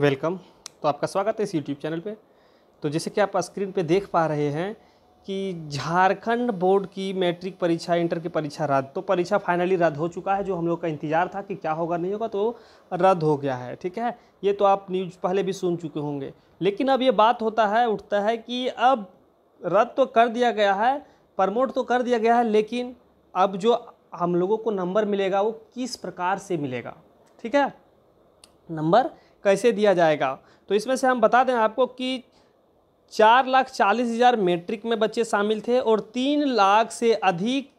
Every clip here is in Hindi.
वेलकम तो आपका स्वागत है इस यूट्यूब चैनल पे तो जैसे कि आप स्क्रीन पे देख पा रहे हैं कि झारखंड बोर्ड की मैट्रिक परीक्षा इंटर की परीक्षा रद्द तो परीक्षा फाइनली रद्द हो चुका है जो हम लोग का इंतज़ार था कि क्या होगा नहीं होगा तो रद्द हो गया है ठीक है ये तो आप न्यूज पहले भी सुन चुके होंगे लेकिन अब ये बात होता है उठता है कि अब रद्द तो कर दिया गया है प्रमोट तो कर दिया गया है लेकिन अब जो हम लोगों को नंबर मिलेगा वो किस प्रकार से मिलेगा ठीक है नंबर कैसे दिया जाएगा तो इसमें से हम बता दें आपको कि चार लाख चालीस हज़ार मेट्रिक में बच्चे शामिल थे और तीन लाख से अधिक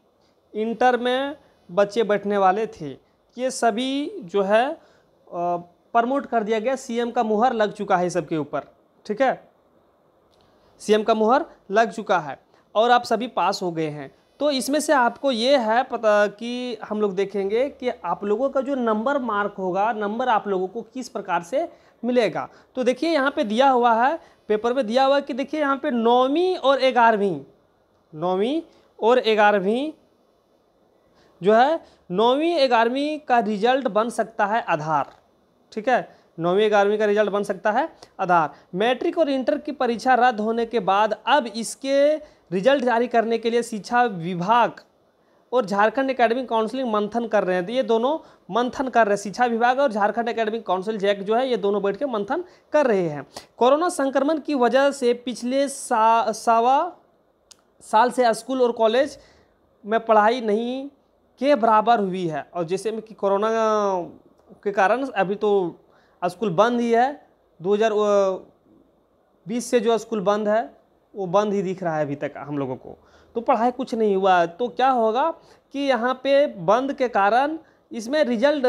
इंटर में बच्चे बैठने वाले थे ये सभी जो है प्रमोट कर दिया गया सीएम का मुहर लग चुका है सबके ऊपर ठीक है सीएम का मुहर लग चुका है और आप सभी पास हो गए हैं तो इसमें से आपको ये है पता कि हम लोग देखेंगे कि आप लोगों का जो नंबर मार्क होगा नंबर आप लोगों को किस प्रकार से मिलेगा तो देखिए यहाँ पे दिया हुआ है पेपर में दिया हुआ है कि देखिए यहाँ पे नौवीं और ग्यारहवीं नौवीं और ग्यारहवीं जो है नौवीं ग्यारहवीं का रिजल्ट बन सकता है आधार ठीक है नौवीं ग्यारहवीं का रिजल्ट बन सकता है आधार मैट्रिक और इंटर की परीक्षा रद्द होने के बाद अब इसके रिजल्ट जारी करने के लिए शिक्षा विभाग और झारखंड एकेडमिक काउंसिलिंग मंथन कर रहे हैं तो ये दोनों मंथन कर रहे हैं शिक्षा विभाग और झारखंड एकेडमिक काउंसिल जैक जो है ये दोनों बैठ के मंथन कर रहे हैं कोरोना संक्रमण की वजह से पिछले सा, सावा साल से स्कूल और कॉलेज में पढ़ाई नहीं के बराबर हुई है और जैसे में कि कोरोना के कारण अभी तो स्कूल बंद ही है 2020 से जो स्कूल बंद है वो बंद ही दिख रहा है अभी तक हम लोगों को तो पढ़ाई कुछ नहीं हुआ तो क्या होगा कि यहाँ पे बंद के कारण इसमें रिजल्ट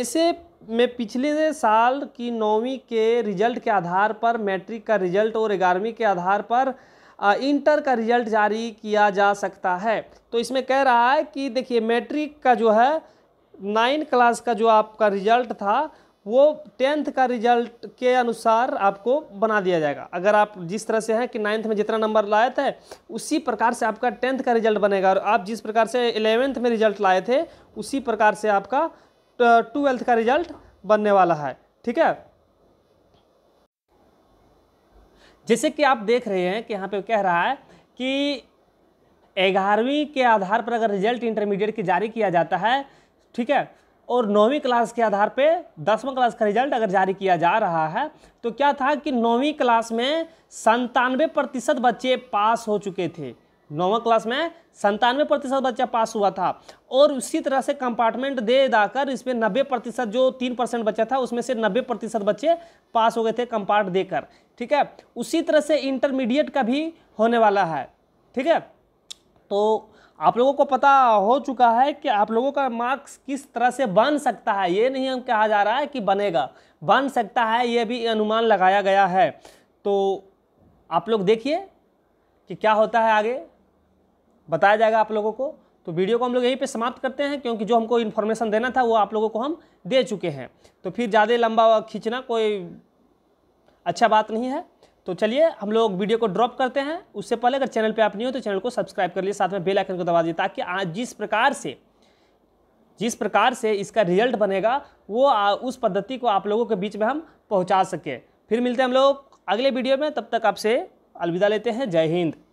ऐसे में पिछले साल की नौवीं के रिजल्ट के आधार पर मैट्रिक का रिजल्ट और ग्यारहवीं के आधार पर इंटर का रिजल्ट जारी किया जा सकता है तो इसमें कह रहा है कि देखिए मैट्रिक का जो है नाइन क्लास का जो आपका रिजल्ट था वो टेंथ का रिजल्ट के अनुसार आपको बना दिया जाएगा अगर आप जिस तरह से हैं कि नाइन्थ में जितना नंबर लाए थे उसी प्रकार से आपका टेंथ का रिजल्ट बनेगा और आप जिस प्रकार से एलेवेंथ में रिजल्ट लाए थे उसी प्रकार से आपका ट्वेल्थ का रिजल्ट बनने वाला है ठीक है जैसे कि आप देख रहे हैं कि यहाँ पे कह रहा है कि ग्यारहवीं के आधार पर अगर रिजल्ट इंटरमीडिएट की जारी किया जाता है ठीक है और नौवीं क्लास के आधार पे दसवां क्लास का रिजल्ट अगर जारी किया जा रहा है तो क्या था कि नौवीं क्लास में संतानवे प्रतिशत बच्चे पास हो चुके थे नौवा क्लास में संतानवे प्रतिशत बच्चा पास हुआ था और उसी तरह से कंपार्टमेंट दे दाकर इसमें नब्बे प्रतिशत जो तीन परसेंट बच्चा था उसमें से नब्बे प्रतिशत बच्चे पास हो गए थे कंपार्ट देकर ठीक है उसी तरह से इंटरमीडिएट का भी होने वाला है ठीक है तो आप लोगों को पता हो चुका है कि आप लोगों का मार्क्स किस तरह से बन सकता है ये नहीं हम कहा जा रहा है कि बनेगा बन सकता है ये भी अनुमान लगाया गया है तो आप लोग देखिए कि क्या होता है आगे बताया जाएगा आप लोगों को तो वीडियो को हम लोग यहीं पे समाप्त करते हैं क्योंकि जो हमको इन्फॉर्मेशन देना था वो आप लोगों को हम दे चुके हैं तो फिर ज़्यादा लंबा खींचना कोई अच्छा बात नहीं है तो चलिए हम लोग वीडियो को ड्रॉप करते हैं उससे पहले अगर चैनल पे आप नहीं हो तो चैनल को सब्सक्राइब कर लिए साथ में बेल आइकन को दबा दिए ताकि आज जिस प्रकार से जिस प्रकार से इसका रिजल्ट बनेगा वो आ, उस पद्धति को आप लोगों के बीच में हम पहुंचा सकें फिर मिलते हैं हम लोग अगले वीडियो में तब तक आपसे अलविदा लेते हैं जय हिंद